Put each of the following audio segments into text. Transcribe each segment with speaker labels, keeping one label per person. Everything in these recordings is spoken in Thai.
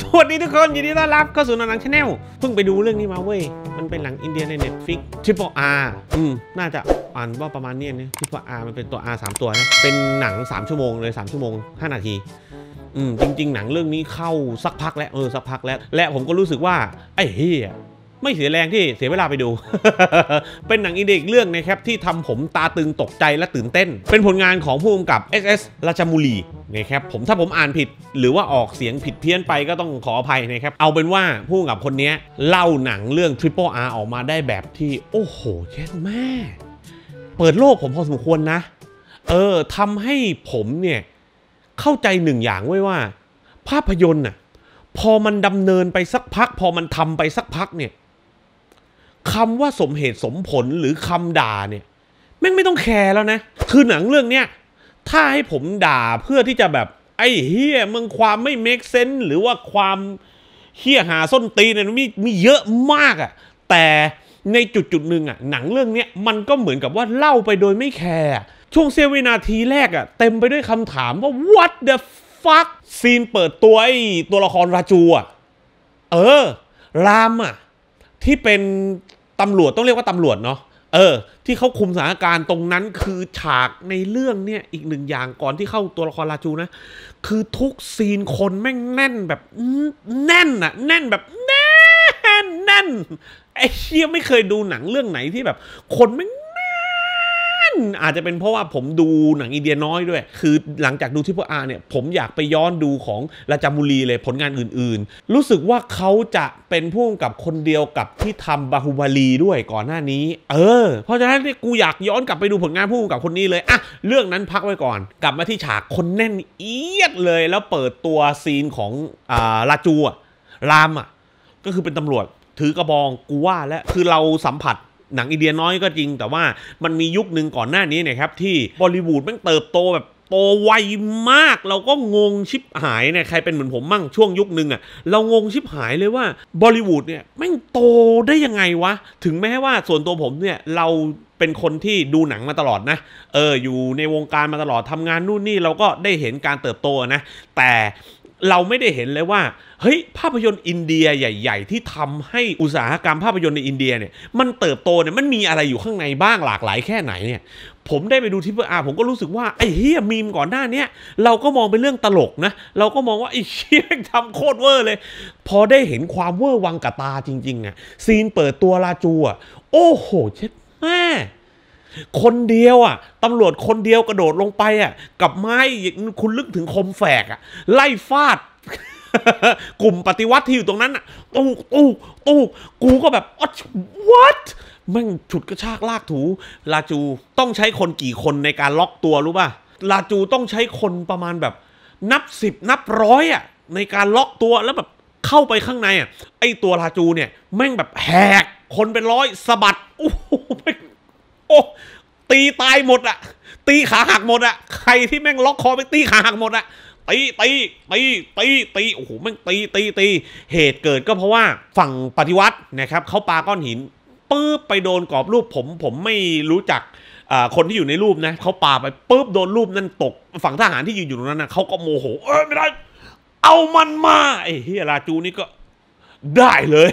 Speaker 1: สวัสดีทุกคน ยินดีต้อนรับเข้าสู่หนังชาแนลเพิ่งไปดูเรื่องนี้มาเว้ย มันเป็นหนังอินเดียใน Netflix ริปเป e R อืม น่าจะอ่านว่าประมาณนี้นะริปเป e R มันเป็นตัว R 3 ตัวนะ เป็นหนัง 3 ชั่วโมง เลย 3 ชั่วโมง 5 นาที อืม จริง ๆ หนังเรื่องนี้เข้าสักพักแล้วเออ สักพักแล้ว และผมก็รู้สึกว่า ไอ้เฮียไม่เสียแรงที่ เสียเวลาไปดู เป็นหนังอินเดียเรื่องนะครับ ที่ทำผมตาตึงตกใจและตื่นเต้น เป็นผลงานของผู้กำกับ SS ราชมูลีนะครับ ผมถ้าผมอ่านผิด หรือว่าออกเสียงผิดเพี้ยนไปก็ต้องขออภัยนะครับเอาเป็นว่าผู้กำกับคนนี้เล่าหนังเรื่อง Triple R ออกมาได้แบบที่ โอ้โหเย็แม่ เปิดโลกผมพอสมควรนะ เออทำให้ผมเนี่ยเข้าใจหนึ่งอย่างไว้ว่า ภาพยนตร์น่ะ พอมันดำเนินไปสักพัก พอมันทำไปสักพักเนี่ยคำว่าสมเหตุสมผลหรือคำด่าเนี่ย แม่งไม่ต้องแคร์แล้วนะ คือหนังเรื่องเนี้ยถ้าให้ผมด่าเพื่อที่จะแบบ ไอ้เฮียมึงความไม่เมคเซนส์หรือว่าความเฮียหาส้นตีนเนี่ยมีมีเยอะมากอ่ะ แต่ในจุดจุดหนึ่งอ่ะ หนังเรื่องเนี้ยมันก็เหมือนกับว่าเล่าไปโดยไม่แคร์ช่วงเซเวนาทีแรก อ่ะเต็มไปด้วยคำถามว่า what the fuck ซีนเปิดตัวไอ้ตัวละครราจูอ่ะเออรามอ่ะที่เป็นตำรวจต้องเรียกว่าตำรวจเนาะ เออ ที่เขาคุมสถานการณ์ตรงนั้นคือฉากในเรื่องเนี่ยอีกหนึ่งอย่างก่อนที่เข้าตัวละครราจูนะ คือทุกซีนคนแม่งแน่นแบบแน่นอะแน่นแบบ แน่นแน่นไอ้เชี่ยไม่เคยดูหนังเรื่องไหนที่แบบ คนแม่งอาจจะเป็นเพราะว่าผมดูหนังอินเดียน้อยด้วย คือหลังจากดูที่พวกอาเนี่ยผมอยากไปย้อนดูของราจามรลีเลยผลงานอื่นๆ รู้สึกว่าเขาจะเป็นพุ่งกับคนเดียวกับที่ทำบาฮูบาลีด้วยก่อนหน้านี้เออเพราะฉะนั้นกูอยากย้อนกลับไปดูผลงานพุ่งกับคนนี้เลยอะเรื่องนั้นพักไว้ก่อน กลับมาที่ฉากคนแน่นเอียดเลย แล้วเปิดตัวซีนของอ่าราจูอะรามอะก็คือเป็นตำรวจถือกระบองกูว่าแล้วคือเราสัมผัสหนังอินเดียน้อยก็จริง แต่ว่ามันมียุคหนึ่งก่อนหน้านี้นะครับที่บอลิวูดมันเติบโตแบบโตไวมาก เราก็งงชิบหายเนี่ยใครเป็นเหมือนผมมั่งช่วงยุคหนึ่งอะ่ะเรางงชิบหายเลยว่าบอลิวูดเนี่ยแม่งโตได้ยังไงวะ ถึงแม้ว่าส่วนตัวผมเนี่ยเราเป็นคนที่ดูหนังมาตลอดนะ เอออยู่ในวงการมาตลอดทำงานนู่นนี่เราก็ได้เห็นการเติบโตนะ แต่เราไม่ได้เห็นเลยว่าเฮ้ยภาพยนตร์อินเดียใหญ่ๆ ที่ทำให้อุตสาหกรรมภาพยนตร์ในอินเดียเนี่ย มันเติบโตเนี่ยมันมีอะไรอยู่ข้างในบ้างหลากหลายแค่ไหนเนี่ย ผมได้ไปดูทิปเปอร์อาผมก็รู้สึกว่า ไอ้เฮียมีมก่อนหน้าเนี้ยเราก็มองเป็นเรื่องตลกนะ เราก็มองว่าไอ้เฮียทำโคตรเวอร์เลย พอได้เห็นความเวอร์วังกะตาจริงๆอะซีนเปิดตัวลาจูอะโอ้โห เช็ดแม่คนเดียวอ่ะตำรวจคนเดียวกระโดดลงไปอ่ะ กับไม้ คุณลึกถึงคมแฝกอ่ะ ไล่ฟาด กลุ่มปฏิวัติที่อยู่ตรงนั้นอ่ะตู้ตู้ตู้กูก็แบบ what แม่งฉุดกระชากลากถูลาจูต้องใช้คนกี่คนในการล็อกตัวรู้ป่ะลาจูต้องใช้คนประมาณแบบ นับสิบนับร้อยอ่ะในการล็อกตัวแล้วแบบเข้าไปข้างในอ่ะไอตัวลาจูเนี่ย แม่งแบบแหกคนเป็นร้อยสะบัดโอ้โหแม่งโอ้ ตีตายหมดอะตีขาหักหมดอะใครที่แม่งล็อกคอไปตีขาหักหมดอะตีตีตีตีตีโอ้โหแม่งตีตีตีเหตุเกิดก็เพราะว่าฝั่งปฏิวัตินะครับเขาปาก้อนหินปื๊บไปโดนกรอบรูปผม ผมไม่รู้จักคนที่อยู่ในรูปนะเขาปาไปปุ๊บโดนรูปนั่นตกฝั่งทหารที่ยืนอยู่ตรงนั้นนะเขาก็โมโหเออไม่ได้ เอามันมาไอ้เฮียราจูนี่ก็ ได้เลย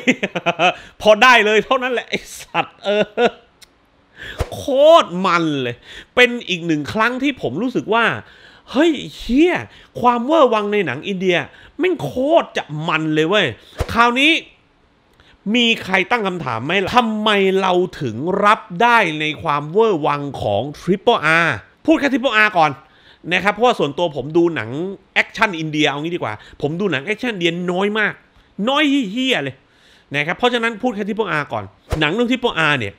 Speaker 1: พอได้เลยเท่านั้นแหละ ไอ้สัตว์ เออโคตรมันเลย เป็นอีกหนึ่งครั้งที่ผมรู้สึกว่า เฮ้ยเฮียความเวอร์วังในหนังอินเดียแม่งโคตรจะมันเลยเว้ยคราวนี้มีใครตั้งคำถามไหมล่ะทำไมเราถึงรับได้ในความเวอร์วังของ Triple R พูดแค่ Triple R ก่อนนะครับเพราะว่าส่วนตัวผมดูหนังแอคชั่นอินเดียเอางี้ดีกว่า ผมดูหนังแอคชั่นเดียน้อยมากน้อยเฮี้ยเลยนะครับเพราะฉะนั้นพูดแค่ Triple R ก่อนหนังเรื่อง Triple R เนี่ย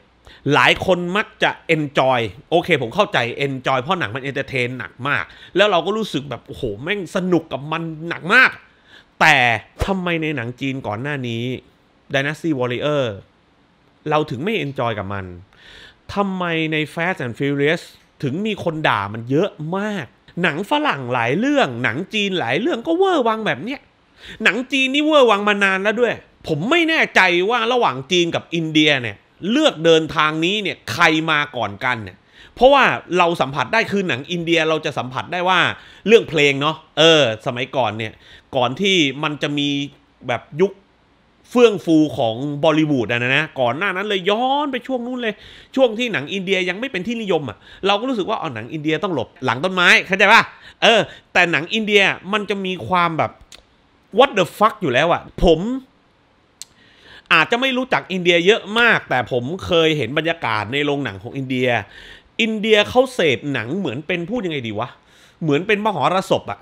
Speaker 1: หลายคนมักจะเอนจอยโอเคผมเข้าใจเอนจอยเพราะหนังมันเอนเตอร์เทนหนักมาก แล้วเราก็รู้สึกแบบโอ้โหแม่งสนุกกับมันหนักมาก แต่ทำไมในหนังจีนก่อนหน้านี้ Dynasty Warrior เราถึงไม่เอนจอยกับมันทำไมใน Fast and Furious ถึงมีคนด่ามันเยอะมาก หนังฝรั่งหลายเรื่อง หนังจีนหลายเรื่องก็เวอร์วังแบบเนี้ยหนังจีนนี่เวอร์วังมานานแล้วด้วย ผมไม่แน่ใจว่าระหว่างจีนกับอินเดียเนี่ยเลือกเดินทางนี้เนี่ยใครมาก่อนกันเนี่ย เพราะว่าเราสัมผัสได้คือหนังอินเดียเราจะสัมผัสได้ว่าเรื่องเพลงเนาะ เออ สมัยก่อนเนี่ย ก่อนที่มันจะมีแบบยุคเฟื่องฟูของบอลิวูดนะนะ ก่อนหน้านั้นเลยย้อนไปช่วงนู้นเลย ช่วงที่หนังอินเดียยังไม่เป็นที่นิยมอะ่ะ เราก็รู้สึกว่าเอาหนังอินเดียต้องหลบหลังต้นไม้เข้าใจป่ะ เออ แต่หนังอินเดียมันจะมีความแบบ what the fuck อยู่แล้วอะ่ะผมอาจจะไม่รู้จักอินเดียเยอะมากแต่ผมเคยเห็นบรรยากาศในโรงหนังของอินเดีย อินเดียเขาเสพหนังเหมือนเป็นพูดยังไงดีวะ เหมือนเป็นมหรสพอะ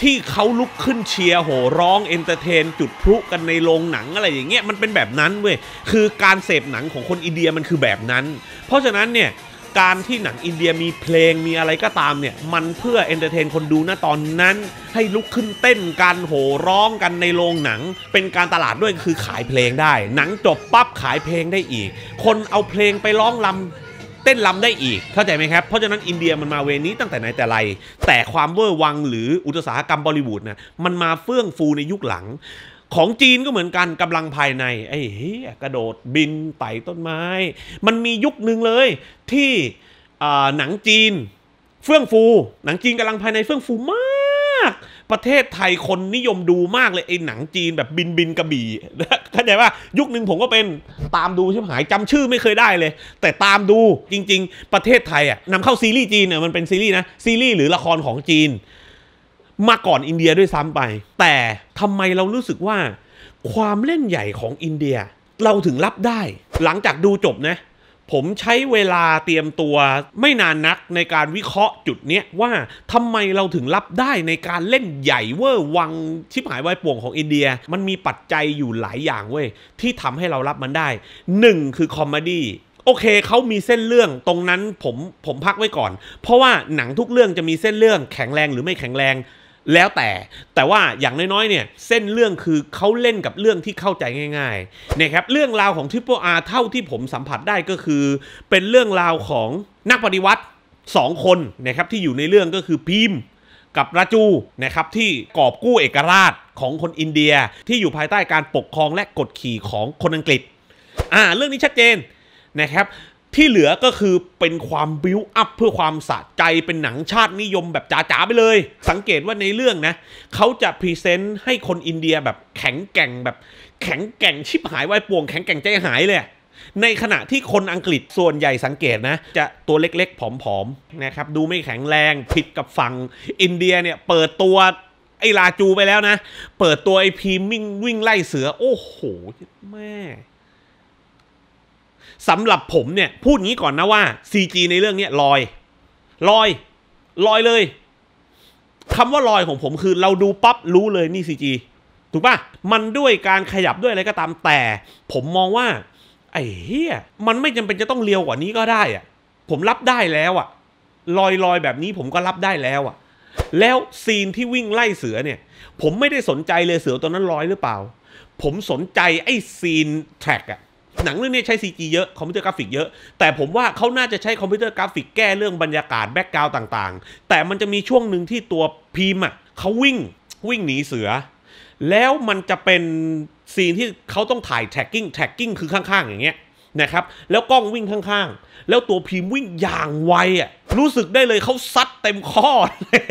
Speaker 1: ที่เขาลุกขึ้นเชียร์โห่ร้องเอนเตอร์เทน จุดพลุกันในโรงหนังอะไรอย่างเงี้ยมันเป็นแบบนั้นเว้ยคือการเสพหนังของคนอินเดียมันคือแบบนั้น เพราะฉะนั้นเนี่ยการที่หนังอินเดียมีเพลงมีอะไรก็ตามเนี่ยมันเพื่อเอนเตอร์เทนคนดูนะตอนนั้นให้ลุกขึ้นเต้นกันโหร้องกันในโรงหนัง เป็นการตลาดด้วยคือขายเพลงได้ หนังจบปั๊บขายเพลงได้อีก คนเอาเพลงไปร้องลำ เต้นลำได้อีกเข้าใจไหมครับ เพราะฉะนั้นอินเดียมันมาเวนี้ตั้งแต่ไหนแต่ไรแต่ความเวอร์วังหรืออุตสาหกรรมบอลิวูดนะมันมาเฟื่องฟูในยุคหลังของจีนก็เหมือนกันกำลังภายในไอ้เฮียกระโดดบินไต่ต้นไม้ มันมียุคหนึ่งเลยที่หนังจีน เฟื่องฟู หนังจีนกำลังภายในเฟื่องฟูมาก ประเทศไทยคนนิยมดูมากเลยไอ้หนังจีนแบบบินบินกระบี่เข้าใจว่ายุคหนึ่งผมก็เป็นตามดูชิบหายจำชื่อไม่เคยได้เลย แต่ตามดูจริงๆ ประเทศไทยอ่ะนำเข้าซีรีส์จีนเนี่ยมันเป็นซีรีส์นะซีรีส์หรือละครของจีนมาก่อนอินเดียด้วยซ้ำไป แต่ทำไมเรารู้สึกว่า ความเล่นใหญ่ของอินเดีย เราถึงรับได้ หลังจากดูจบนะ ผมใช้เวลาเตรียมตัว ไม่นานนักในการวิเคราะห์จุดเนี้ยว่าทำไมเราถึงรับได้ในการเล่นใหญ่เวอร์วังชิบหายวายป่วงของอินเดีย มันมีปัจจัยอยู่หลายอย่างเว้ยที่ทำให้เรารับมันได้หนึ่งคือคอมเมดี้โอเคเขามีเส้นเรื่องตรงนั้นผมผมพักไว้ก่อน เพราะว่าหนังทุกเรื่องจะมีเส้นเรื่องแข็งแรงหรือไม่แข็งแรงแล้วแต่แต่ว่าอย่างน้อยๆเนี่ย เส้นเรื่องคือเขาเล่นกับเรื่องที่เข้าใจง่ายๆนะครับเรื่องราวของทิปโปอาเท่าที่ผมสัมผัสได้ก็คือ เป็นเรื่องราวของนักปฏิวัติ2คนนะครับที่อยู่ในเรื่องก็คือพิมกับราจูนะครับที่กอบกู้เอกราชของคนอินเดีย ที่อยู่ภายใต้การปกครองและกดขี่ของคนอังกฤษ อ่าเรื่องนี้ชัดเจนนะครับที่เหลือก็คือเป็นความบิ้วอัพเพื่อความสะใจเป็นหนังชาตินิยมแบบจ๋าๆ ไปเลย สังเกตว่าในเรื่องนะ เขาจะพรีเซนต์ให้คนอินเดียแบบแข็งแกร่งแบบ แข็งแกร่งชิบหายไว้ป่วงแข็งแกร่งใจหายเลย ในขณะที่คนอังกฤษส่วนใหญ่สังเกตนะ จะตัวเล็กๆ ผอม ๆ นะครับ ดูไม่แข็งแรงผิดกับฝั่งอินเดียเนี่ยเปิดตัวไอ้ลาจูไปแล้วนะ เปิดตัวไอ้พีมวิ่งวิ่งไล่เสือ โอ้โห แม่สำหรับผมเนี่ย พูดงี้ก่อนนะว่า CG ในเรื่องนี้ลอยลอยลอยเลย คำว่าลอยของผมคือเราดูปั๊บรู้เลยนี่ CG ถูกปะมันด้วยการขยับด้วยอะไรก็ตามแต่ ผมมองว่า ไอ้เฮียมันไม่จำเป็นจะต้องเลียวกว่านี้ก็ได้อะผมรับได้แล้วอะลอยลอยแบบนี้ผมก็รับได้แล้วอะแล้วซีนที่วิ่งไล่เสือเนี่ย ผมไม่ได้สนใจเลยเสือตัวนั้นลอยหรือเปล่า ผมสนใจไอ้ซีนแทร็กอะหนังเรื่องนี้ใช้ CG เยอะคอมพิวเตอร์กราฟิกเยอะ แต่ผมว่าเขาน่าจะใช้คอมพิวเตอร์กราฟิกแก้เรื่องบรรยากาศแบ็กกราวต่าง ๆ แต่มันจะมีช่วงหนึ่งที่ตัวพีมอ่ะเขาวิ่งวิ่งหนีเสือ แล้วมันจะเป็นซีนที่เขาต้องถ่ายแท็กกิ้งแท็กกิ้งคือข้างๆอย่างเงี้ยนะครับแล้วกล้องวิ่งข้าง ๆ แล้วตัวพิมวิ่งอย่างไวอ่ะรู้สึกได้เลยเขาซัดเต็มข้อเลย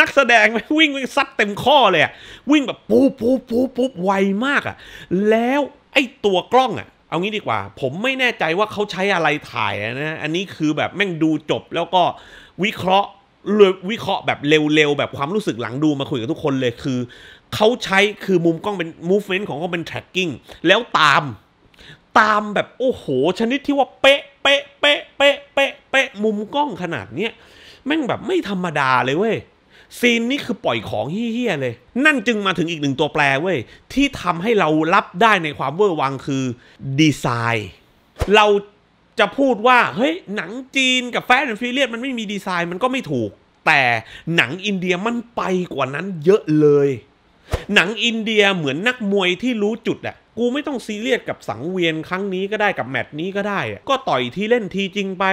Speaker 1: นักแสดงวิ่งวิ่งซัดเต็มข้อเลยอ่ะวิ่งแบบปูปูปูปูไวมากอ่ะแล้วไอตัวกล้องอะ เอางี้ดีกว่า ผมไม่แน่ใจว่าเขาใช้อะไรถ่ายนะ อันนี้คือแบบ แม่งดูจบแล้วก็วิเคราะห์ วิเคราะห์แบบเร็วๆแบบความรู้สึกหลังดูมาคุยกับทุกคนเลยคือเขาใช้คือมุมกล้องเป็น movement ของเขาเป็น tracking แล้วตามตามแบบโอ้โห ชนิดที่ว่าเป๊ะเป๊ะเป๊ะเป๊ะเป๊ะเป๊ะ มุมกล้องขนาดเนี้ยแม่งแบบไม่ธรรมดาเลยเว้ยซีนนี้คือปล่อยของเฮี้ยเลย นั่นจึงมาถึงอีกหนึ่งตัวแปรเว้ย ที่ทำให้เรารับได้ในความเวอร์วังคือดีไซน์ เราจะพูดว่าเฮ้ย หนังจีนกับแฟนฟิเลียสมันไม่มีดีไซน์มันก็ไม่ถูก แต่หนังอินเดียมันไปกว่านั้นเยอะเลย หนังอินเดียเหมือนนักมวยที่รู้จุดอะกูไม่ต้องซีเรียสกับสังเวียนครั้งนี้ก็ได้กับแมตช์นี้ก็ได้ ก็ต่อยที่เล่นทีจริงไป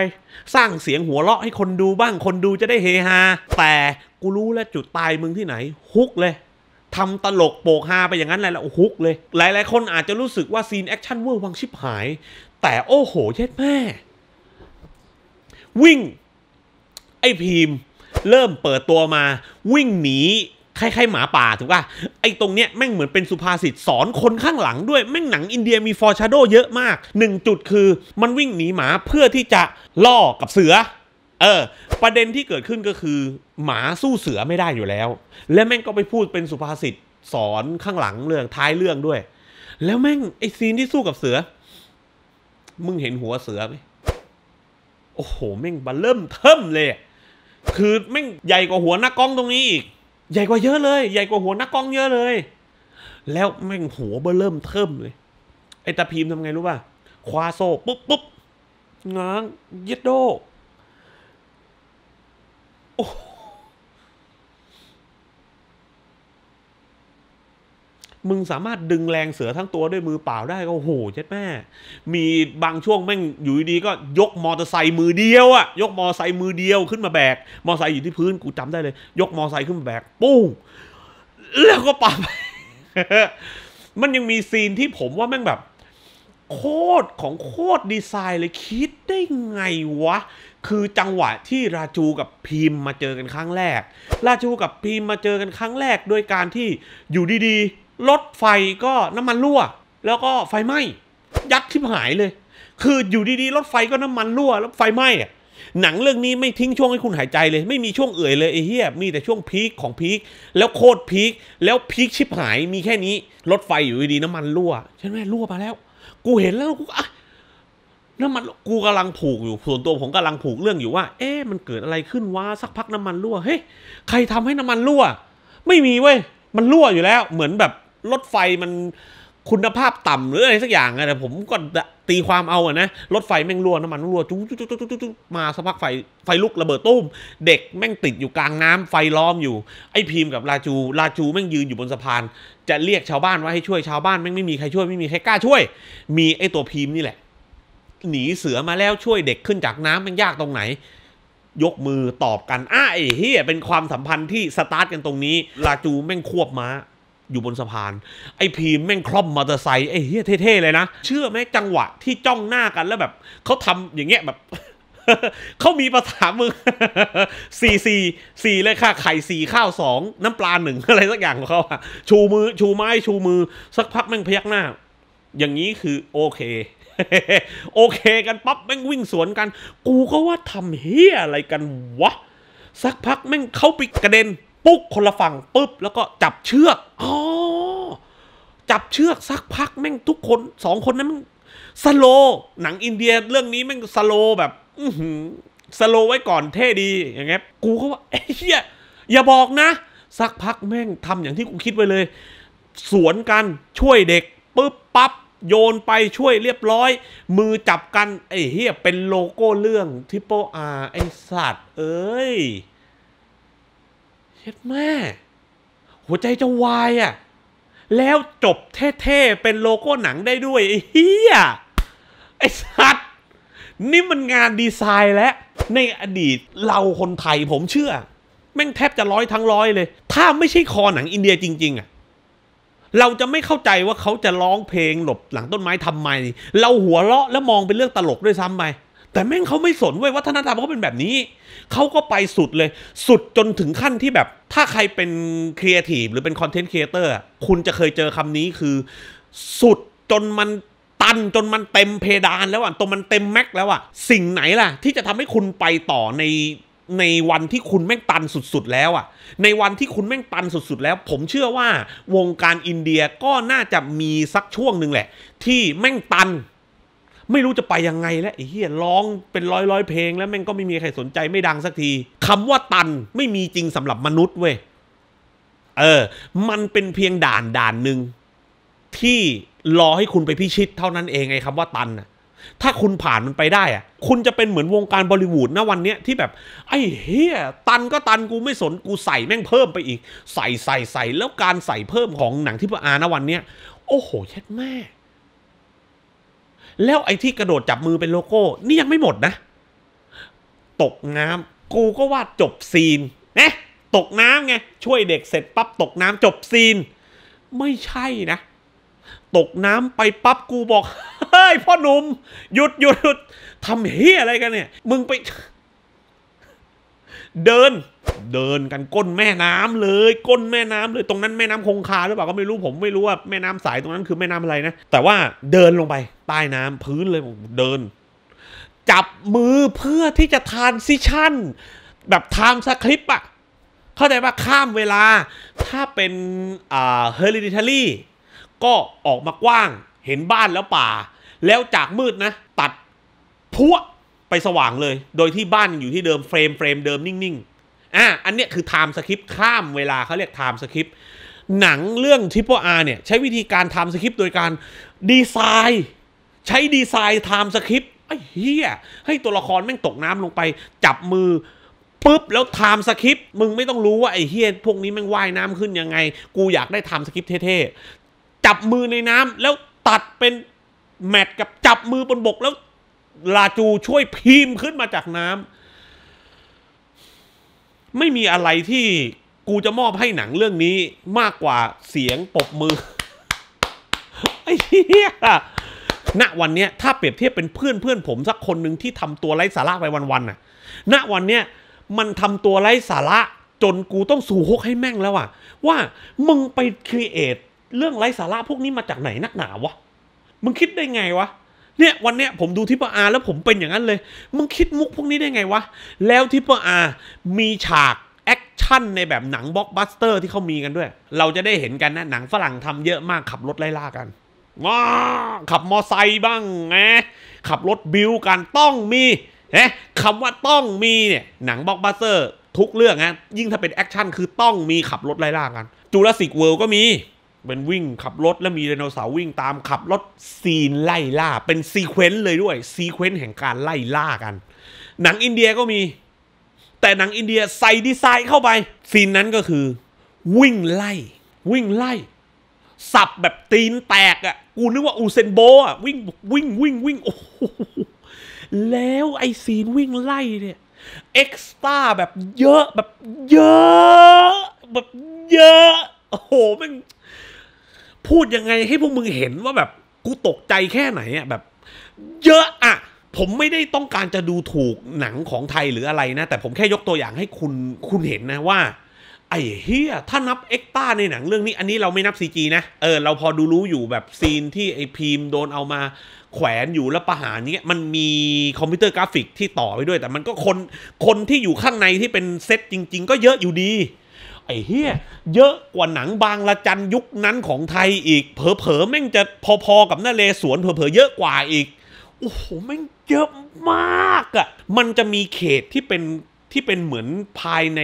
Speaker 1: สร้างเสียงหัวเราะให้คนดูบ้างคนดูจะได้เฮฮา แต่กูรู้แล้วจุดตายมึงที่ไหน ฮุกเลยทำตลกโปกฮาไปอย่างนั้นแหละฮุกเลย หลายๆคนอาจจะรู้สึกว่าซีนแอคชั่นเวอร์วังชิบหาย แต่โอ้โหเย็ดแม่วิ่ง ไอ้พีม เริ่มเปิดตัวมาวิ่งหนีคล้ายๆหมาป่าถูกป่ะไอ้ตรงเนี้ยแม่งเหมือนเป็นสุภาษิตสอนคนข้างหลังด้วย แม่งหนังอินเดียมีฟอร์ชาโดเยอะมาก หนึ่งจุดคือ มันวิ่งหนีหมาเพื่อที่จะ ล่อกับเสือ เออ ประเด็นที่เกิดขึ้นก็คือ หมาสู้เสือไม่ได้อยู่แล้ว และแม่งก็ไปพูดเป็นสุภาษิตสอนข้างหลังเรื่องท้ายเรื่องด้วย แล้วแม่งไอซีนที่สู้กับเสือ มึงเห็นหัวเสือไหมโอ้โหแม่งบัเริ่มเทิมเลย คือแม่งใหญ่กว่าหัวนักกล้องตรงนี้อีกใหญ่กว่าเยอะเลย ใหญ่กว่าหัวนักกองเยอะเลย แล้วแม่งหัวเบอร์เริ่มเทิมเลย ไอตาพิมทำไงรู้ป่ะ คว้าโซ่ปุ๊บปุ๊บง้างยิดโดโอ้โหมึงสามารถดึงแรงเสือทั้งตัวด้วยมือเปล่าได้ก็โหเจ็ดแม่ มีบางช่วงแม่งอยู่ดีก็ยกมอเตอร์ไซค์มือเดียวอะยกมอเตอร์ไซค์มือเดียวขึ้นมาแบกมอเตอร์ไซค์อยู่ที่พื้น กูจำได้เลย ยกมอเตอร์ไซค์ขึ้นมาแบก ปุ้งแล้วก็ปับมันยังมีซีนที่ผมว่าแม่งแบบ โคตรของโคตรดีไซน์เลยคิดได้ไงวะ คือจังหวะที่ราจูกับพิมมาเจอกันครั้งแรกราจูกับพิมมาเจอกันครั้งแรกโดยการที่อยู่ดีๆรถไฟก็น้ำมันรั่วแล้วก็ไฟไหม้ยั์ทิ่หายเลย คืออยู่ดีๆรถไฟก็น้ำมันรั่วแล้วไฟไหม้อะหนังเรื่องนี้ไม่ทิ้งช่วงให้คุณหายใจเลย ไม่มีช่วงเอื่อยเลยไอ้เหี้ยมีแต่ช่วงพีคของพีคแล้วโคตรพีคแล้วพีคชิบหาย มีแค่นี้รถไฟอยู่ดีๆน้ำมันรั่วใช่ไหมรั่วมาแล้ว กูเห็นแล้วกูอะน้ำมันกูกำลังผูกอยู่ส่วนตัวผมกำลังผูกเรื่องอยู่ว่า เอ๊ะมันเกิดอะไรขึ้นวะสักพักน้ำมันรั่วเฮ้ยใครทำให้น้ำมันรั่ว ไม่มีเว้ย มันรั่วอยู่แล้ว เหมือนแบบรถไฟมันคุณภาพต่ำหรืออะไรสักอย่างอะแต่ผมก็ตีความเอาอะนะรถไฟแม่งรั่วน้ำมันรั่วจุ๊จุ๊จุ๊จุ๊มาสักพักไฟไฟลุกระเบิดตุ้ม เด็กแม่งติดอยู่กลางน้ำไฟล้อมอยู่ ไอ้พิมพ์กับ ราจู ราจูแม่งยืนอยู่บนสะพานจะเรียกชาวบ้านว่าให้ช่วยชาวบ้านแม่งไม่มีใครช่วยไม่มีใครกล้าช่วย มีไอ้ตัวพิมพ์นี่แหละหนีเสือมาแล้วช่วยเด็กขึ้นจากน้ำแม่งยากตรงไหน ยกมือตอบกันอ้าไอ้เฮียเป็นความสัมพันธ์ที่สตาร์ทกันตรงนี้ ราจูแม่งควบม้าอยู่บนสะพาน ไอพีมแม่งคล่อมมอเตอร์ไซค์ไอเฮียเท่ๆ เลยนะ เชื่อไหมจังหวะที่จ้องหน้ากันแล้วแบบ เขาทำอย่างเงี้ยแบบ เขามีภาษามือสี่สี่สี่เลยค่ะไข่สี่ข้าวสอง น้ำปลาหนึ่ง อะไรสักอย่างของเขาอะชูมือชูไม้ชูมือ สักพักแม่งพยักหน้า อย่างนี้คือโอเค โอเคกันปั๊บแม่งวิ่งสวนกัน กูก็ว่าทำเฮียอะไรกันวะ สักพักแม่งเข้าไปกระเด็นปุ๊บคนละฝั่งปุ๊บ แล้วก็จับเชือกอ๋อจับเชือกสักพักแม่งทุกคน สองคนนั้นสโลหนังอินเดียเรื่องนี้ แม่งสโลแบบ อืสโลไว้ก่อนเท่ดี อย่างเงี้ยกูก็ว่าเฮียอย่าบอกนะ สักพักแม่งทำอย่างที่กูคิดไว้เลย สวนกันช่วยเด็กปุ๊บ ปั๊บโยนไปช่วยเรียบร้อย มือจับกันไอ้เฮียเป็นโลโก้เรื่องทิปโปอาไอสัตว์เอ้ยดแม่ หัวใจจะวายอะ่ะ แล้วจบเท่ๆ เป็นโลโก้หนังได้ด้วย ไอ้เฮียไอ้สัตว์ นี่มันงานดีไซน์และในอดีตเราคนไทยผมเชื่อแม่งแทบจะร้อยทั้งร้อยเลย ถ้าไม่ใช่คอหนังอินเดียจริงๆอะ่ะเราจะไม่เข้าใจว่าเขาจะร้องเพลงหลบหลังต้นไม้ทำไม เราหัวเราะแล้วมองเป็นเรื่องตลกด้วยซ้ำไปแต่แม่งเขาไม่สนเว้ยวัฒนธรรมเขาเป็นแบบนี้ เขาก็ไปสุดเลย สุดจนถึงขั้นที่แบบ ถ้าใครเป็นครีเอทีฟหรือเป็นคอนเทนต์ครีเอเตอร์คุณจะเคยเจอคำนี้คือ สุดจนมันตันจนมันเต็มเพดานแล้วอ่ะตัวมันเต็มแม็กแล้วอ่ะสิ่งไหนล่ะ ที่จะทำให้คุณไปต่อ ในในวันที่คุณแม่งตันสุดๆแล้วอ่ะ ในวันที่คุณแม่งตันสุด ๆแล้ว ผมเชื่อว่าวงการอินเดียก็น่าจะมีสักช่วงหนึ่งแหละ ที่แม่งตันไม่รู้จะไปยังไงแล้วไอ้เฮียร้องเป็นร้อยร้อยเพลง แล้วแม่งก็ไม่มีใครสนใจไม่ดังสักที คำว่าตันไม่มีจริงสำหรับมนุษย์เว้ยเออ มันเป็นเพียงด่านด่านหนึ่งที่รอให้คุณไปพิชิตเท่านั้นเองไอ้คำว่าตันอะถ้าคุณผ่านมันไปได้อะคุณจะเป็นเหมือนวงการบอลิวูดนะวันเนี้ยที่แบบ ไอ้เฮียตันก็ตันกูไม่สนกูใส่แม่งเพิ่มไปอีก ใส่ใส่ใส่แล้วการใส่เพิ่มของหนังที่พระอานะวันเนี้ยโอ้โหเช็ดแม่แล้วไอ้ที่กระโดดจับมือเป็นโลโก้ นี่ยังไม่หมดนะ ตกน้ำกูก็ว่า จบซีน นะ ตกน้ำไง ช่วยเด็กเสร็จปั๊บตกน้ำจบซีน ไม่ใช่นะ ตกน้ำไปปั๊บกูบอก เฮ้ยพ่อหนุ่มหยุดหยุดหยุดทำเฮียอะไรกันเนี่ย มึงไปเดินเดินกันก้นแม่น้ำเลยก้นแม่น้ำเลยตรงนั้นแม่น้ำคงคา หรือเปล่าก็ไม่รู้ผมไม่รู้ว่าแม่น้ำสายตรงนั้นคือแม่น้ำอะไรนะแต่ว่าเดินลงไปใต้น้ำพื้นเลยเดิน จับมือเพื่อที่จะทานซิชั่น แบบไทม์สคริปอะเข้าใจว่าข้ามเวลา ถ้าเป็นอ่เฮลิดทอรี่ ก็ออกมากว้างเห็นบ้านแล้วป่า แล้วจากมืดนะ ตัดพวกไปสว่างเลยโดยที่บ้านอยู่ที่เดิมเฟรมเฟรมเดิมนิ่งๆ อ่ะอันเนี้ยคือไทม์สคริปต์ข้ามเวลาเขาเรียกไทม์สคริปต์ หนังเรื่องทิปเปออาร์เนี่ยใช้วิธีการไทม์สคริปต์โดยการดีไซน์ ใช้ดีไซน์ไทม์สคริปต์ไอ้เฮี้ยให้ตัวละครแม่งตกน้ำลงไป จับมือปุ๊บแล้วไทม์สคริปต์มึงไม่ต้องรู้ว่าไอ้เฮียพวกนี้แม่งว่ายน้ำขึ้นยังไง กูอยากได้ไทม์สคริปต์เท่ๆจับมือในน้ำแล้วตัดเป็นแมทกับจับมือบนบกแล้วลาจูช่วยพิมพ์ขึ้นมาจากน้ำไม่มีอะไรที่กูจะมอบให้หนังเรื่องนี้มากกว่าเสียงปบมือ ไอ้เหี้ยณวันเนี้ย ถ้าเปรียบเทียบเป็นเพื่อนเพื่อนผม สักคนหนึ่งที่ทำตัวไร้สาระไปวันๆน่ะ ณวันเนี้ยมันทำตัวไร้สาระ จนกูต้องสู่ฮกให้แม่งแล้วอะว่ามึงไปครีเอทเรื่องไร้สาระพวกนี้มาจากไหนนักหนาวะมึงคิดได้ไงวะเนี่ย วันเนี้ยผมดูทิปอาร์แล้วผมเป็นอย่างนั้นเลย มึงคิดมุกพวกนี้ได้ไงวะ แล้วทิปอาร์มีฉากแอคชั่นในแบบหนังบล็อกบัสเตอร์ที่เขามีกันด้วย เราจะได้เห็นกันนะหนังฝรั่งทำเยอะมากขับรถไล่ล่ากันว้าขับมอไซค์บ้างไงขับรถบิวกันต้องมีนะคำว่าต้องมีเนี่ยหนังบล็อกบัสเตอร์ทุกเรื่องนะยิ่งถ้าเป็นแอคชั่นคือต้องมีขับรถไล่ล่ากันจูราสิกเวิลด์ก็มีเป็นวิ่งขับรถแล้วมีไดโนเสาร์วิ่งตามขับรถซีนไล่ล่าเป็นซีเควนต์เลยด้วยซีเควนต์แห่งการไล่ล่ากัน หนังอินเดียก็มี แต่หนังอินเดียใส่ดีไซน์เข้าไป ซีนนั้นก็คือ วิ่งไล่ วิ่งไล่ สับแบบตีนแตกอะ่ะกูนึกว่าอูเซนโบอ่ะวิ่งวิ่งวิ่งวิ่งโอ้โหแล้วไอซีนวิ่งไล่เนี่ยเอ็กซ์ต้าแบบเยอะแบบเยอะแบบเยอะโอ้โหมันพูดยังไงให้พวกมึงเห็นว่าแบบกูตกใจแค่ไหนอ่ะ แบบเยอะอ่ะผมไม่ได้ต้องการจะดูถูกหนังของไทยหรืออะไรนะ แต่ผมแค่ยกตัวอย่างให้คุณคุณเห็นนะว่า ไอ้เฮียถ้านับเอ็กต้าในหนังเรื่องนี้อันนี้เราไม่นับ CG นะ เออเราพอดูรู้อยู่แบบซีนที่ไอ้พิมพ์โดนเอามาแขวนอยู่แล้วประหารเนี้ยมันมีคอมพิวเตอร์กราฟิกที่ต่อไปด้วย แต่มันก็คนคนที่อยู่ข้างในที่เป็นเซตจริง ๆ ก็เยอะอยู่ดีไอ้เฮียเยอะกว่าหนังบางละจันยุคนั้นของไทยอีกเผลอๆแม่งจะพอๆกับนาเลสวนเผลอๆเยอะกว่าอีกโอ้โหแม่งเยอะมากอะ่ะมันจะมีเขตที่เป็นที่เป็นเหมือนภายใน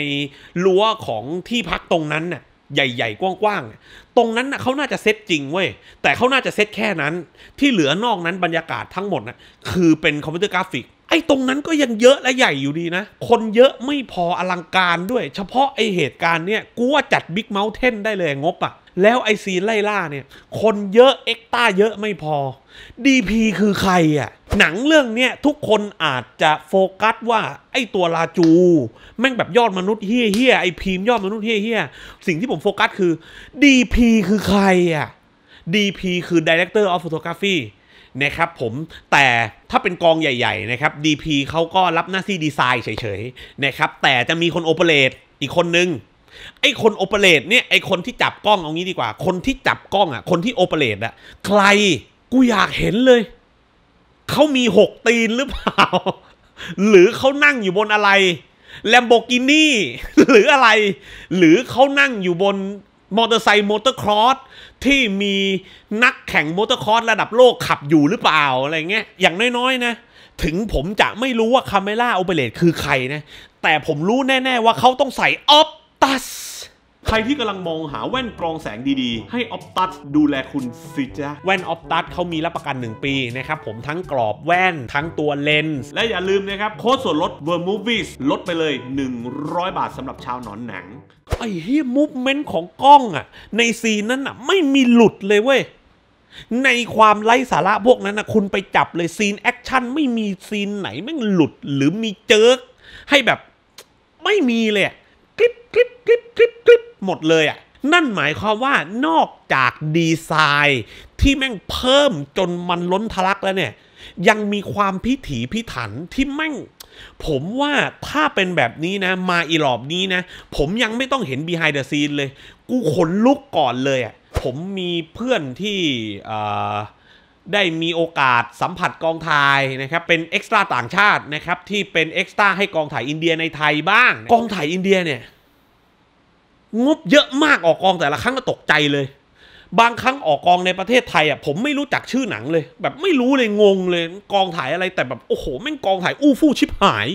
Speaker 1: รั้วของที่พักตรงนั้นน่ะใหญ่ๆกว้างๆตรงนั้นนะเขาน่าจะเซตจริงเว้ยแต่เขาน่าจะเซตแค่นั้นที่เหลือนอกนั้นบรรยากาศทั้งหมดนะคือเป็นคอมพิวเตอร์กราฟิกไอ้ตรงนั้นก็ยังเยอะและใหญ่อยู่ดีนะ คนเยอะไม่พออลังการด้วย เฉพาะไอ้เหตุการณ์เนี่ยกูว่าจัดบิ๊กเมา์เทนได้เลยงบอะ่ะ แล้วไอซีนไล่ล่าเนี่ย คนเยอะเอ็กต้าเยอะไม่พอ DP คือใครอะ่ะ หนังเรื่องเนี้ยทุกคนอาจจะโฟกัสว่าไอตัวลาจู แม่งแบบยอดมนุษย์เฮี้ยเฮียไอพีมยอดมนุษย์เฮี้ยเฮียสิ่งที่ผมโฟกัสคือ DP คือใครอะ่ะ DP คือ Director of Photography นะครับผมแต่ถ้าเป็นกองใหญ่ๆ นะครับ DP เขาก็รับหน้าที่ดีไซน์เฉยๆนะครับ แต่จะมีคนโอเปเรตอีกคนนึง ไอ้คนโอเปเรตเนี่ยไอ้คนที่จับกล้องเอางี้ดีกว่า คนที่จับกล้องอ่ะ คนที่โอเปเรตอ่ะ ใครกูอยากเห็นเลย เขามีหกตีนหรือเปล่า หรือเขานั่งอยู่บนอะไรแลมโบกินี่หรืออะไร หรือเขานั่งอยู่บนมอเตอร์ไซค์มอเตอร์ครอสที่มีนักแข่งมอเตอร์ครอสระดับโลกขับอยู่หรือเปล่าอะไรเงี้ยอย่างน้อยๆนะ ถึงผมจะไม่รู้ว่าคาเมล่าโอเปเรตคือใครนะแต่ผมรู้แน่ๆว่าเขาต้องใส่ออปตัสใครที่กำลังมองหาแว่นกรองแสงดีๆ ให้ออปตัสดูแลคุณสิจ้ะ แว่นออปตัสเขามีรับประกัน 1 ปีนะครับ ผมทั้งกรอบแว่นทั้งตัวเลนส์ และอย่าลืมนะครับ โค้ดส่วนลด v e r m o v i e s ลดไปเลย 100 บาทสำหรับชาวหนอนหนัง ไอ้เฮียมูฟเมนต์ของกล้องอะในซีนนั้นอะไม่มีหลุดเลยเว้ย ในความไร้สาระพวกนั้นนะคุณไปจับเลยซีนแอคชั่นไม่มีซีนไหนไม่หลุดหรือมีเจิกให้แบบไม่มีเลยคลิปคลิปคลิปคลิปคลิปหมดเลยอะ่ะ นั่นหมายความว่านอกจากดีไซน์ที่แม่งเพิ่มจนมันล้นทะลักแล้วเนี่ย ยังมีความพิถีพิถันที่แม่ง ผมว่าถ้าเป็นแบบนี้นะมาอีหลอบนี้นะ ผมยังไม่ต้องเห็น behind the scene เลย กูขนลุกก่อนเลยอะ่ะ ผมมีเพื่อนที่อ่าได้มีโอกาสสัมผัสกองถ่ายนะครับเป็นเอ็กซ์ตร้าต่างชาตินะครับที่เป็นเอ็กซ์ตร้าให้กองถ่ายอินเดียในไทยบ้าง กองถ่ายอินเดียเนี่ยงบเยอะมากออกกองแต่ละครั้งก็ตกใจเลยบางครั้งออกกองในประเทศไทยอ่ะผมไม่รู้จักชื่อหนังเลย แบบไม่รู้เลย งงเลยกองถ่ายอะไร แต่แบบโอ้โหแม่งกองถ่ายอู้ฟู่ชิบหาย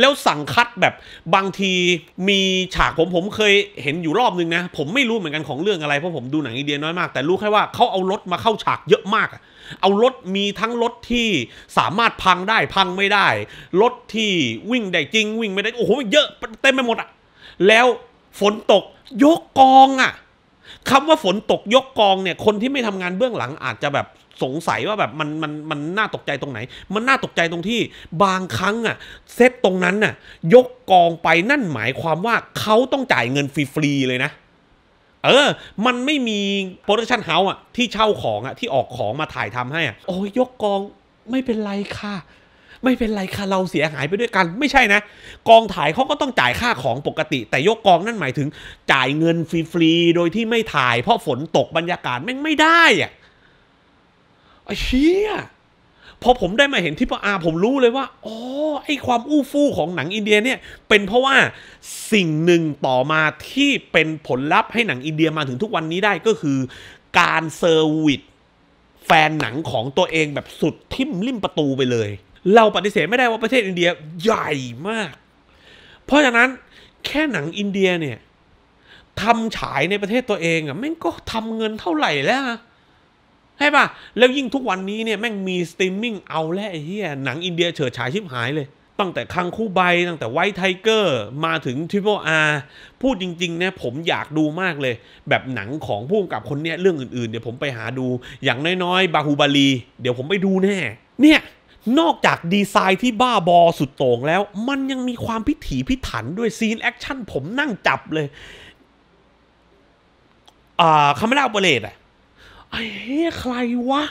Speaker 1: แล้วสั่งคัดแบบบางทีมีฉากผมผมเคยเห็นอยู่รอบนึงนะ ผมไม่รู้เหมือนกันของเรื่องอะไร เพราะผมดูหนังอินเดียน้อยมากแต่รู้แค่ว่าเขาเอารถมาเข้าฉากเยอะมากเอารถมีทั้งรถที่สามารถพังได้พังไม่ได้รถที่วิ่งได้จริง วิ่งไม่ได้โอ้โห เยอะเต็มไปหมดอ่ะแล้วฝนตกยกกองอ่ะคำว่าฝนตกยกกองเนี่ย คนที่ไม่ทำงานเบื้องหลังอาจจะแบบสงสัยว่าแบบมันมันมันน่าตกใจตรงไหน มันน่าตกใจตรงที่ บางครั้งอ่ะ เซตตรงนั้นน่ะ ยกกองไปนั่นหมายความว่าเขาต้องจ่ายเงินฟรีๆเลยนะ เออ มันไม่มีโปรดักชันเฮาส์อ่ะ ที่เช่าของอ่ะ ที่ออกของมาถ่ายทำให้อ่ะโอ้ยยกกองไม่เป็นไรค่ะไม่เป็นไรค่ะเราเสียหายไปด้วยกัน ไม่ใช่นะ กองถ่ายเขาก็ต้องจ่ายค่าของปกติ แต่ยกกองนั่นหมายถึง จ่ายเงินฟรีๆโดยที่ไม่ถ่าย เพราะฝนตกบรรยากาศแม่งไม่ได้อะไอ้เชี่ยพอผมได้มาเห็นที่ปอาผมรู้เลยว่าอ๋อไอความอู้ฟู่ของหนังอินเดียเนี่ยเป็นเพราะว่าสิ่งหนึ่งต่อมาที่เป็นผลลัพธ์ให้หนังอินเดียมาถึงทุกวันนี้ได้ก็คือการเซอร์วิสแฟนหนังของตัวเองแบบสุดทิ่มลิมประตูไปเลยเราปฏิเสธไม่ได้ว่าประเทศอินเดียใหญ่มาก เพราะฉะนั้นแค่หนังอินเดียเนี่ยทำฉายในประเทศตัวเองอะแม่งก็ทำเงินเท่าไหร่แล้วใช่ป่ะ แล้วยิ่งทุกวันนี้เนี่ย แม่งมีสตรีมมิ่งเอาแล้วไอ้เหี้ยหนังอินเดียเฉิดฉายชิบหายเลย ตั้งแต่คังคู่ใบ ตั้งแต่ไวท์ไทเกอร์มาถึงทริปเปิลอาร์พูดจริงๆนะผมอยากดูมากเลย แบบหนังของผู้กำกับคนเนี้ยเรื่องอื่นๆเดี๋ยวผมไปหาดูอย่างน้อยๆบาฮูบาลี เดี๋ยวผมไปดูแน่เนี่ยนอกจากดีไซน์ที่บ้าบอสุดโต่งแล้ว มันยังมีความพิถีพิถันด้วยซีนแอคชั่นผมนั่งจับเลย อ่าคาเมล่าเบเลตอะไอ้เฮ้ใครวะ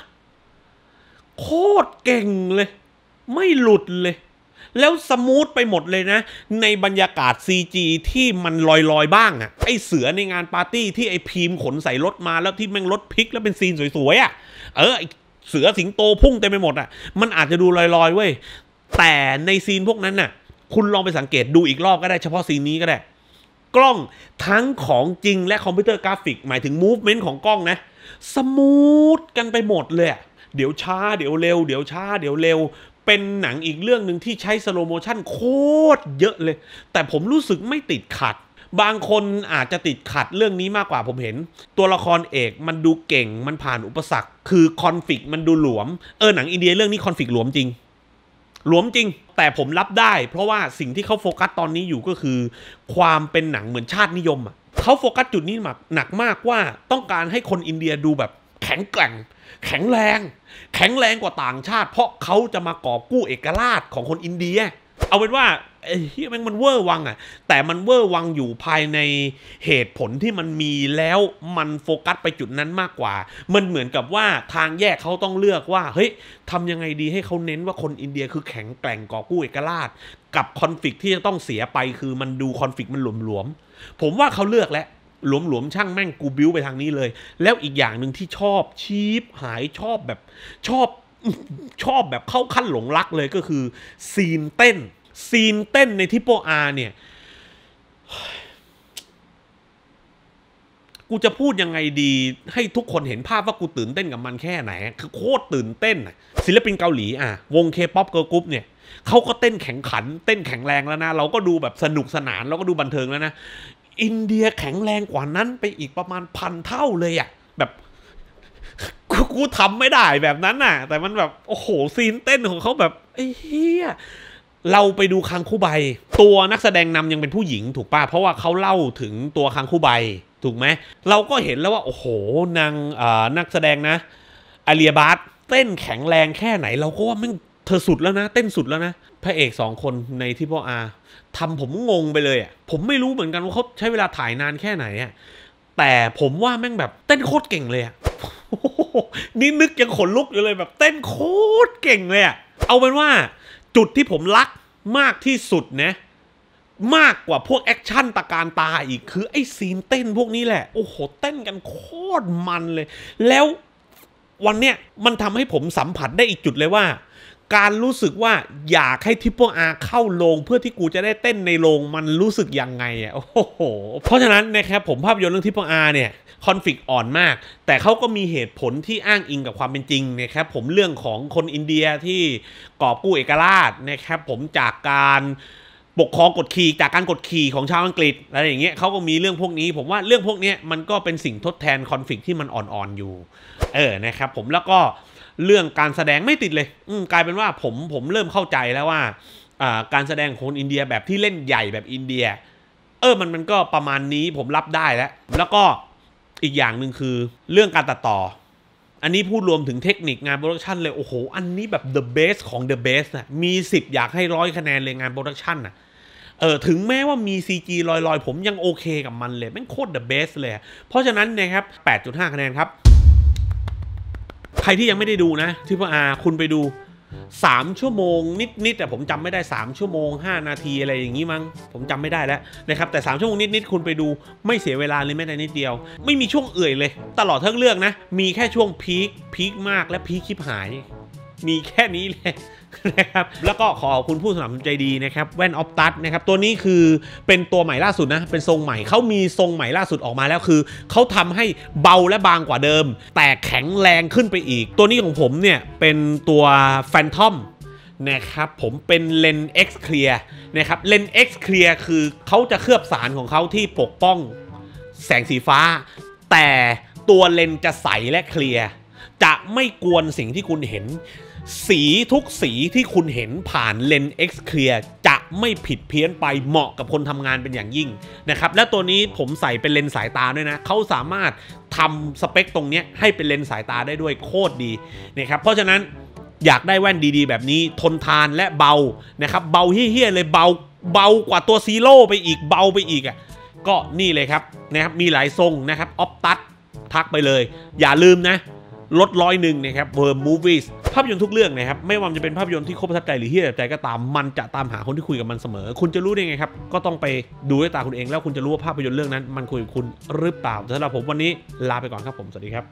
Speaker 1: โคตรเก่งเลย ไม่หลุดเลย แล้วสมูทไปหมดเลยนะ ในบรรยากาศ CG ที่มันลอยๆ บ้างอะไอเสือในงานปาร์ตี้ที่ไอพีมขนใส่รถมาแล้วที่แม่งรถพลิกแล้วเป็นซีนสวยๆอะเออเสือสิงโตพุ่งเต็มไปหมดอ่ะ มันอาจจะดูลอยๆเว้ย แต่ในซีนพวกนั้นน่ะ คุณลองไปสังเกตดูอีกรอบก็ได้เฉพาะซีนนี้ก็ได้ กล้องทั้งของจริงและคอมพิวเตอร์กราฟิก หมายถึงมูฟเมนต์ของกล้องนะสมูทกันไปหมดเลย เดี๋ยวช้าเดี๋ยวเร็ว เดี๋ยวช้าเดี๋ยวเร็ว เป็นหนังอีกเรื่องหนึ่งที่ใช้สโลโมชันโคตรเยอะเลย แต่ผมรู้สึกไม่ติดขัดบางคนอาจจะติดขัดเรื่องนี้มากกว่าผมเห็น ตัวละครเอกมันดูเก่งมันผ่านอุปสรรคคือคอนฟ lict มันดูหลวมเออหนังอินเดียเรื่องนี้คอนฟ lict หลวมจริง หลวมจริง แต่ผมรับได้ เพราะว่าสิ่งที่เขาโฟกัสตอนนี้อยู่ก็คือ ความเป็นหนังเหมือนชาตินิยมอ่ะเขาโฟกัสจุดนี้หนักมากว่าต้องการให้คนอินเดียดูแบบแข็งแกร่ง แข็งแรง แข็งแรงกว่าต่างชาติ เพราะเขาจะมากอบกู้เอกราชของคนอินเดีย เอาเป็นว่าไอ้เฮียแม่งมันเวอร์วังอ่ะแต่มันเวอร์วังอยู่ภายในเหตุผลที่มันมีแล้วมันโฟกัสไปจุดนั้นมากกว่า มันเหมือนกับว่าทางแยกเขาต้องเลือกว่าเฮ้ยทำยังไงดีให้เขาเน้นว่าคนอินเดียคือแข็งแกร่งก่อกู้เอกราช กับคอนฟ lict ที่จะต้องเสียไป คือมันดูคอนฟ lict มันหลวมๆผมว่าเขาเลือกแล้วหลวมๆช่างแม่งกูบิ้วไปทางนี้เลย แล้วอีกอย่างหนึ่งที่ชอบชีฟหายชอบแบบชอบชอบแบบเข้าขั้นหลงรักเลยก็คือซีนเต้นซีนเต้นในทิปโปอาร์เนี่ย กูจะพูดยังไงดี ให้ทุกคนเห็นภาพว่ากูตื่นเต้นกับมันแค่ไหน คือโคตรตื่นเต้น ศิลปินเกาหลีอ่ะวงเคป๊อปเกิร์ลกรุ๊ปเนี่ยเขาก็เต้นแข็งขัน เต้นแข็งแรงแล้วนะ เราก็ดูแบบสนุกสนานเราก็ดูบันเทิงแล้วนะอินเดียแข็งแรงกว่านั้นไปอีกประมาณพันเท่าเลยอ่ะแบบ กูทำไม่ได้แบบนั้นน่ะ แต่มันแบบโอ้โหซีนเต้นของเขาแบบ ไอ้เฮียเราไปดูคังคู่ใบ ตัวนักแสดงนำยังเป็นผู้หญิงถูกป่ะ เพราะว่าเขาเล่าถึงตัวคังคู่ใบ ถูกไหม เราก็เห็นแล้วว่า โอ้โหนางนักแสดงนะอาเลียบาร์เต้นแข็งแรงแค่ไหน เราก็ว่ามันเธอสุดแล้วนะ เต้นสุดแล้วนะ พระเอกสองคนในที่พ่ออาทำผมงงไปเลยอ่ะผมไม่รู้เหมือนกันว่าเขาใช้เวลาถ่ายนานแค่ไหนอ่ะแต่ผมว่าแม่งแบบเต้นโคตรเก่งเลยอ่ะนี่นึกยังขนลุกอยู่เลยแบบเต้นโคตรเก่งเลยอ่ะเอาเป็นว่าจุดที่ผมรักมากที่สุดนะมากกว่าพวกแอคชั่นตะการตาอีกคือไอ้ซีนเต้นพวกนี้แหละ โอ้โหเต้นกันโคตรมันเลย แล้ววันเนี้ยมันทำให้ผมสัมผัสได้อีกจุดเลยว่าการรู้สึกว่าอยากให้ทิปเปอร์อาเข้าโรงเพื่อที่กูจะได้เต้นในโรงมันรู้สึกยังไงอ่ะโอ้โหเพราะฉะนั้นนะครับผมภาพยนตร์เรื่องทิปเปอร์อาเนี่ยคอนฟ lict อ่อนมาก แต่เขาก็มีเหตุผลที่อ้างอิงกับความเป็นจริงนะครับผมเรื่องของคนอินเดียที่กอบกู้เอกราชนะครับผมจากการปกครองกดขี่จากการกดขี่ของชาวอังกฤษอะไรอย่างเงี้ยเขาก็มีเรื่องพวกนี้ ผมว่าเรื่องพวกนี้มันก็เป็นสิ่งทดแทนคอนฟ lict ที่มันอ่อนๆอยู่ เออนะครับผมแล้วก็เรื่องการแสดงไม่ติดเลยอืกลายเป็นว่าผมผมเริ่มเข้าใจแล้วว่าการแสดงของอินเดียแบบที่เล่นใหญ่แบบอินเดีย เออมันมันก็ประมาณนี้ผมรับได้แล้ว แล้วก็อีกอย่างหนึ่งคือเรื่องการตัดต่อ อันนี้พูดรวมถึงเทคนิคงานโปรดักชันเลยโอ้โหอันนี้แบบ the best ของ the best นะมี10อยากให้ร้อยคะแนนเลยงานโปรดักชันนะเออถึงแม้ว่ามี CG ลอยๆผมยังโอเค กับมันเลยแม่งโคตร the best เลย เพราะฉะนั้นนะครับ8.5 คะแนนครับใครที่ยังไม่ได้ดูนะทิพอาคุณไปดู3ชั่วโมง นิดๆ แต่ผมจำไม่ได้3ชั่วโมง5 นาทีอะไรอย่างนี้มั้งผมจำไม่ได้แล้วนะครับแต่3ชั่วโมงนิดๆคุณไปดูไม่เสียเวลาเลยแม้แต่นิดเดียว ไม่มีช่วงเอื่อยเลย ตลอดทั้งเรื่องนะ มีแค่ช่วงพีคพีคมากและพีคคลิปหาย มีแค่นี้เลยนะครับแล้วก็ขอขอบคุณผู้สนับสนุนใจดีนะครับแว่นออฟตัสนะครับ ตัวนี้คือเป็นตัวใหม่ล่าสุดนะ เป็นทรงใหม่เขามีทรงใหม่ล่าสุดออกมาแล้วคือ เขาทำให้เบาและบางกว่าเดิม แต่แข็งแรงขึ้นไปอีก ตัวนี้ของผมเนี่ย เป็นตัวแฟนทอมนะครับ ผมเป็นเลนส์เคลียร์นะครับเลนส์เคลียร์คือเขาจะเคลือบสารของเขาที่ปกป้อง แสงสีฟ้า แต่ตัวเลนจะใสและเคลียร์จะไม่กวนสิ่งที่คุณเห็นสีทุกสีที่คุณเห็นผ่านเลนส์เอคลียร์จะไม่ผิดเพี้ยนไปเหมาะกับคนทำงานเป็นอย่างยิ่งนะครับและตัวนี้ผมใส่เป็นเลนส์สายตาด้วยนะเขาสามารถทำสเปคตรงนี้ให้เป็นเลนส์สายตาได้ด้วยโคตรดีนะครับเพราะฉะนั้นอยากได้แว่นดีๆ แบบนี้ทนทานและเบานะครับเบาเฮี้ยๆเลยเบาเบากว่าตัวซีโร่ไปอีกเบาไปอีกอ่ะก็นี่เลยครับนะครับ มีหลายทรงนะครับ ออฟตัดทักไปเลย อย่าลืมนะลดร้อยหนึ่งนะครับเวิร์มมูฟี่ภาพยนตร์ทุกเรื่องนะครับไม่ว่าจะเป็นภาพยนตร์ที่โคตรประทับใจหรือที่บใจก็ตามมันจะตามหาคนที่คุยกับมันเสมอ คุณจะรู้ได้ไงครับก็ต้องไปดูด้วยตาคุณเองแล้วคุณจะรู้ว่าภาพยนตร์เรื่องนั้น มันคุยกับคุณหรือเปล่าสำหรับผมวันนี้ลาไปก่อนครับผมสวัสดีครับ